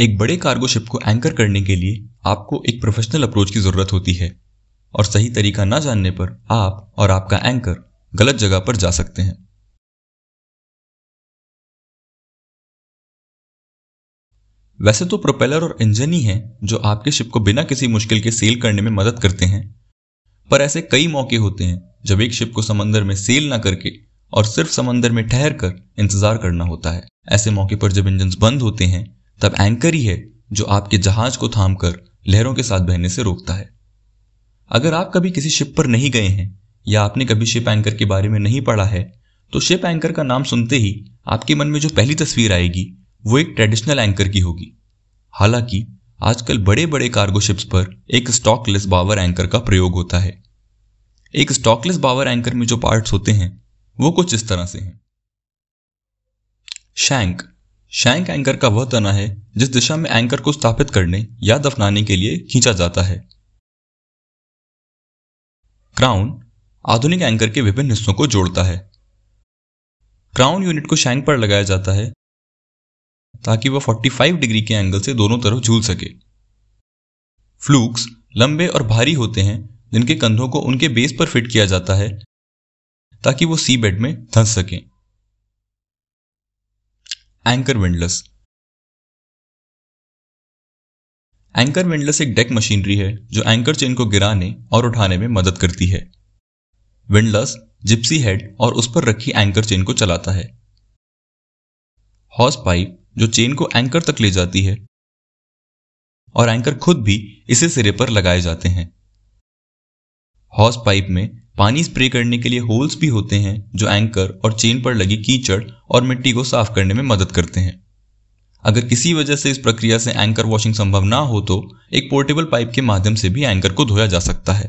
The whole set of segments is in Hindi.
एक बड़े कार्गो शिप को एंकर करने के लिए आपको एक प्रोफेशनल अप्रोच की ज़रूरत होती है और सही तरीका ना जानने पर आप और आपका एंकर गलत जगह पर जा सकते हैं वैसे तो प्रोपेलर और इंजन ही हैं जो आपके शिप को बिना किसी मुश्किल के सेल करने में मदद करते हैं पर ऐसे कई मौके होते हैं जब एक शिप को समंदर में सेल ना करके और सिर्फ समंदर में ठहर कर इंतजार करना होता है ऐसे मौके पर जब इंजन बंद होते हैं तब एंकर ही है जो आपके जहाज को थाम कर लहरों के साथ बहने से रोकता है अगर आप कभी किसी शिप पर नहीं गए हैं या आपने कभी शिप एंकर के बारे में नहीं पढ़ा है तो शिप एंकर का नाम सुनते ही आपके मन में जो पहली तस्वीर आएगी वो एक ट्रेडिशनल एंकर की होगी हालांकि आजकल बड़े बड़े कार्गो शिप्स पर एक स्टॉकलेस बावर एंकर का प्रयोग होता है एक स्टॉकलेस बावर एंकर में जो पार्ट्स होते हैं वो कुछ इस तरह से हैं शैंक शैंक एंकर का वह तना है जिस दिशा में एंकर को स्थापित करने या दफनाने के लिए खींचा जाता है क्राउन आधुनिक एंकर के विभिन्न हिस्सों को जोड़ता है क्राउन यूनिट को शैंक पर लगाया जाता है ताकि वह 45 डिग्री के एंगल से दोनों तरफ झूल सके फ्लूक्स लंबे और भारी होते हैं जिनके कंधों को उनके बेस पर फिट किया जाता है ताकि वो सी बेड में धंस सकें एंकर विंडलेस एंकर विंडलेस एक डेक मशीनरी है जो एंकर चेन को गिराने और उठाने में मदद करती है विंडलेस जिप्सी हेड और उस पर रखी एंकर चेन को चलाता है हॉर्स पाइप जो चेन को एंकर तक ले जाती है और एंकर खुद भी इसे सिरे पर लगाए जाते हैं हॉर्स पाइप में पानी स्प्रे करने के लिए होल्स भी होते हैं जो एंकर और चेन पर लगी कीचड़ और मिट्टी को साफ करने में मदद करते हैं अगर किसी वजह से इस प्रक्रिया से एंकर वॉशिंग संभव ना हो तो एक पोर्टेबल पाइप के माध्यम से भी एंकर को धोया जा सकता है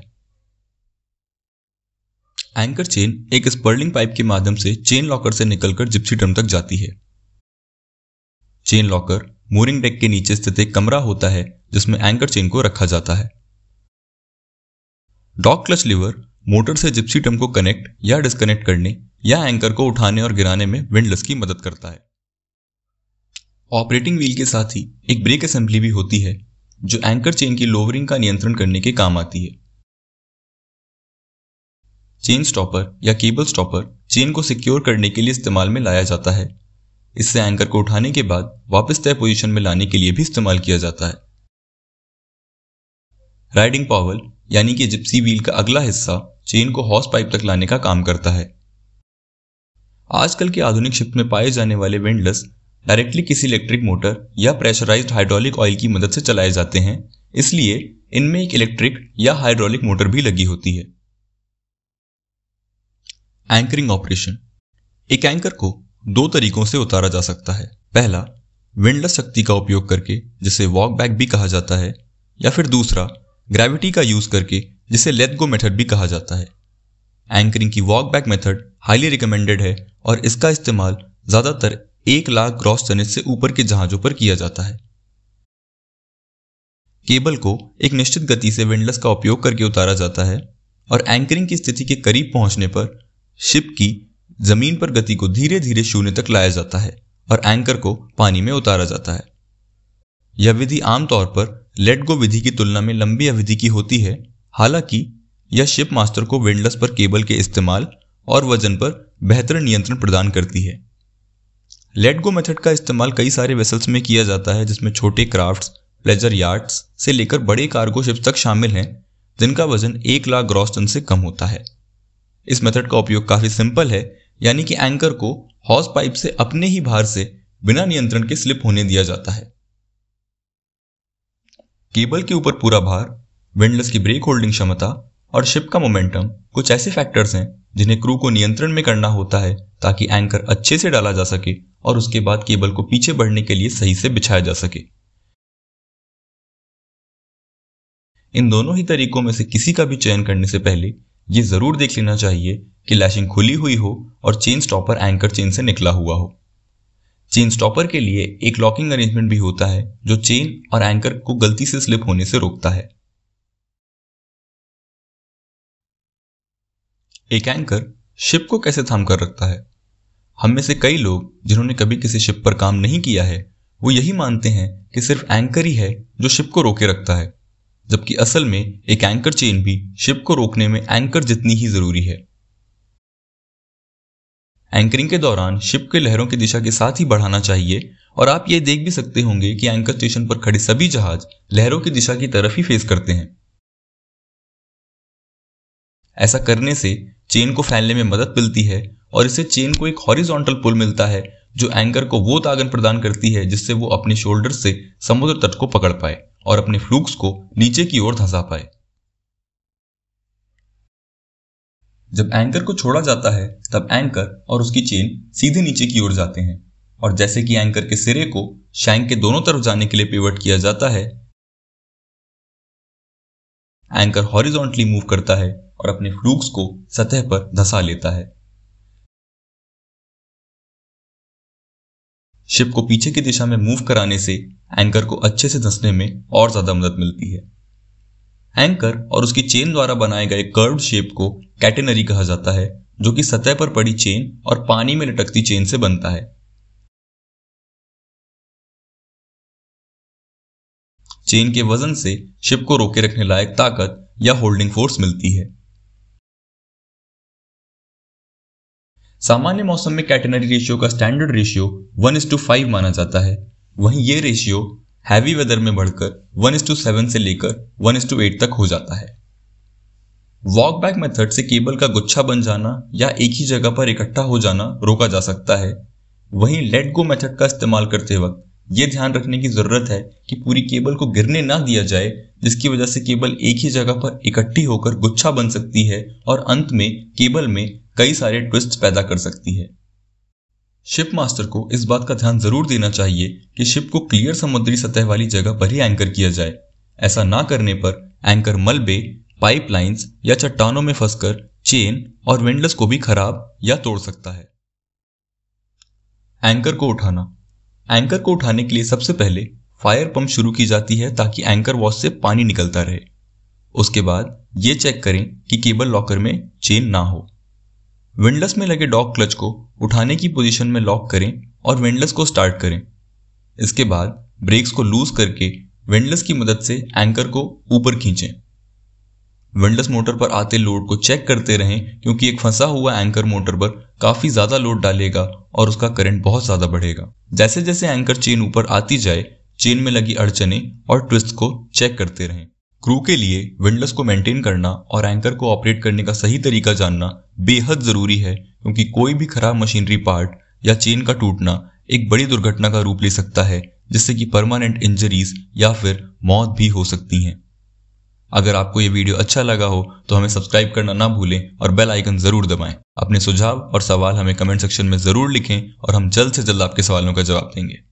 एंकर चेन एक स्पर्लिंग पाइप के माध्यम से चेन लॉकर से निकलकर जिप्सी ड्रम तक जाती है चेन लॉकर मोरिंग डेक के नीचे स्थित एक कमरा होता है जिसमें एंकर चेन को रखा जाता है डॉक क्लच लिवर मोटर से जिप्सी टम को कनेक्ट या डिस्कनेक्ट करने या एंकर को उठाने और गिराने में विंडलस की मदद करता है ऑपरेटिंग व्हील के साथ ही एक ब्रेक असेंबली भी होती है जो एंकर चेन की लोवरिंग का नियंत्रण करने के काम आती है चेन स्टॉपर या केबल स्टॉपर चेन को सिक्योर करने के लिए इस्तेमाल में लाया जाता है इससे एंकर को उठाने के बाद वापस तय पोजीशन में लाने के लिए भी इस्तेमाल किया जाता है राइडिंग पावल यानी कि जिप्सी व्हील का अगला हिस्सा चेन को हॉर्स पाइप तक लाने का काम करता है आजकल के आधुनिक शिप में पाए जाने वाले विंडलेस डायरेक्टली किसी इलेक्ट्रिक मोटर या प्रेशराइज्ड हाइड्रोलिक ऑयल की मदद से चलाए जाते हैं इसलिए इनमें एक इलेक्ट्रिक या हाइड्रोलिक मोटर भी लगी होती है एंकरिंग ऑपरेशन एक एंकर को दो तरीकों से उतारा जा सकता है पहला विंडलेस शक्ति का उपयोग करके जिसे वॉक बैक भी कहा जाता है या फिर दूसरा ग्रेविटी का यूज करके जिसे लेथ गो मेथड भी कहा जाता है एंकरिंग की walk back method highly recommended है और इसका इस्तेमाल ज्यादातर एक लाख ग्रॉस टनेज से ऊपर के जहाजों पर किया जाता है केबल को एक निश्चित गति से विंडलस का उपयोग करके उतारा जाता है और एंकरिंग की स्थिति के करीब पहुंचने पर शिप की जमीन पर गति को धीरे धीरे शून्य तक लाया जाता है और एंकर को पानी में उतारा जाता है यह विधि आमतौर पर लेट गो विधि की तुलना में लंबी अवधि की होती है हालांकि यह शिप मास्टर को विंडलस पर केबल के इस्तेमाल और वजन पर बेहतर नियंत्रण प्रदान करती है लेट गो मेथड का इस्तेमाल कई सारे वेसल्स में किया जाता है जिसमें छोटे क्राफ्ट्स प्लेजर यार्ड्स से लेकर बड़े कार्गो शिप्स तक शामिल हैं जिनका वजन एक लाख ग्रॉस टन से कम होता है इस मेथड का उपयोग काफी सिंपल है यानी कि एंकर को हॉर्स पाइप से अपने ही भार से बिना नियंत्रण के स्लिप होने दिया जाता है केबल के ऊपर पूरा भार विंडलेस की ब्रेक होल्डिंग क्षमता और शिप का मोमेंटम कुछ ऐसे फैक्टर्स हैं जिन्हें क्रू को नियंत्रण में करना होता है ताकि एंकर अच्छे से डाला जा सके और उसके बाद केबल को पीछे बढ़ने के लिए सही से बिछाया जा सके इन दोनों ही तरीकों में से किसी का भी चयन करने से पहले यह जरूर देख लेना चाहिए कि लैशिंग खुली हुई हो और चेन स्टॉपर एंकर चेन से निकला हुआ हो चेन स्टॉपर के लिए एक लॉकिंग अरेंजमेंट भी होता है जो चेन और एंकर को गलती से स्लिप होने से रोकता है एक एंकर शिप को कैसे थाम कर रखता है हम में से कई लोग जिन्होंने कभी किसी शिप पर काम नहीं किया है वो यही मानते हैं कि सिर्फ एंकर ही है जो शिप को रोके रखता है जबकि असल में एक एंकर चेन भी शिप को रोकने में एंकर जितनी ही जरूरी है एंकरिंग के दौरान शिप के लहरों की दिशा के साथ ही बढ़ाना चाहिए और आप ये देख भी सकते होंगे कि एंकर स्टेशन पर खड़े सभी जहाज लहरों की दिशा की तरफ ही फेस करते हैं ऐसा करने से चेन को फैलने में मदद मिलती है और इससे चेन को एक हॉरिजॉन्टल पुल मिलता है जो एंकर को वो तागन प्रदान करती है जिससे वो अपने शोल्डर से समुद्र तट को पकड़ पाए और अपने फ्लूक्स को नीचे की ओर धंसा पाए जब एंकर को छोड़ा जाता है तब एंकर और उसकी चेन सीधे नीचे की ओर जाते हैं और जैसे कि एंकर के सिरे को शैंक के दोनों तरफ जाने के लिए पिवट किया जाता है एंकर हॉरिजॉन्टली मूव करता है और अपने फ्लूक्स को सतह पर धसा लेता है शिप को पीछे की दिशा में मूव कराने से एंकर को अच्छे से धंसने में और ज्यादा मदद मिलती है एंकर और उसकी चेन द्वारा बनाए गए कर्व शेप को कैटेनरी कहा जाता है जो कि सतह पर पड़ी चेन और पानी में लटकती चेन से बनता है चेन के वजन से शिप को रोके रखने लायक ताकत या होल्डिंग फोर्स मिलती है सामान्य मौसम में कैटेनरी रेशियो का standard ratio one is to five माना जाता है वहीं ये रेशियो हैवी वेदर में बढ़कर वन इस टू सेवन से लेकर वन इस टू एट तक हो जाता है वॉक बैक मेथड से केबल का गुच्छा बन जाना या एक ही जगह पर इकट्ठा हो जाना रोका जा सकता है वहीं लेट गो मेथड का इस्तेमाल करते वक्त ये ध्यान रखने की जरूरत है कि पूरी केबल को गिरने ना दिया जाए जिसकी वजह से केबल एक ही जगह पर इकट्ठी होकर गुच्छा बन सकती है और अंत में केबल में कई सारे ट्विस्ट पैदा कर सकती है शिप मास्टर को इस बात का ध्यान जरूर देना चाहिए कि शिप को क्लियर समुद्री सतह वाली जगह पर ही एंकर किया जाए ऐसा ना करने पर एंकर मलबे पाइपलाइंस या चट्टानों में फंसकर चेन और विंडलस को भी खराब या तोड़ सकता है एंकर को उठाना एंकर को उठाने के लिए सबसे पहले फायर पंप शुरू की जाती है ताकि एंकर वॉश से पानी निकलता रहे उसके बाद ये चेक करें कि केबल लॉकर में चेन ना हो विंडलस में लगे डॉक क्लच को उठाने की पोजीशन में लॉक करें और विंडलस को स्टार्ट करें इसके बाद ब्रेक्स को लूज करके विंडलस की मदद से एंकर को ऊपर खींचें विंडस मोटर पर आते लोड को चेक करते रहें क्योंकि एक फंसा हुआ एंकर मोटर पर काफी ज्यादा लोड डालेगा और उसका करंट बहुत ज्यादा बढ़ेगा जैसे जैसे एंकर चेन ऊपर आती जाए चेन में लगी अड़चने और ट्विस्ट को चेक करते रहें क्रू के लिए विंडस को मेंटेन करना और एंकर को ऑपरेट करने का सही तरीका जानना बेहद जरूरी है क्योंकि कोई भी खराब मशीनरी पार्ट या चेन का टूटना एक बड़ी दुर्घटना का रूप ले सकता है जिससे कि परमानेंट इंजरीज या फिर मौत भी हो सकती है अगर आपको ये वीडियो अच्छा लगा हो तो हमें सब्सक्राइब करना ना भूलें और बेल आइकन जरूर दबाएं अपने सुझाव और सवाल हमें कमेंट सेक्शन में जरूर लिखें और हम जल्द से जल्द आपके सवालों का जवाब देंगे